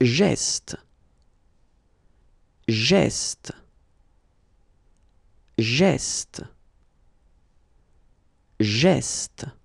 geste, geste, geste, geste.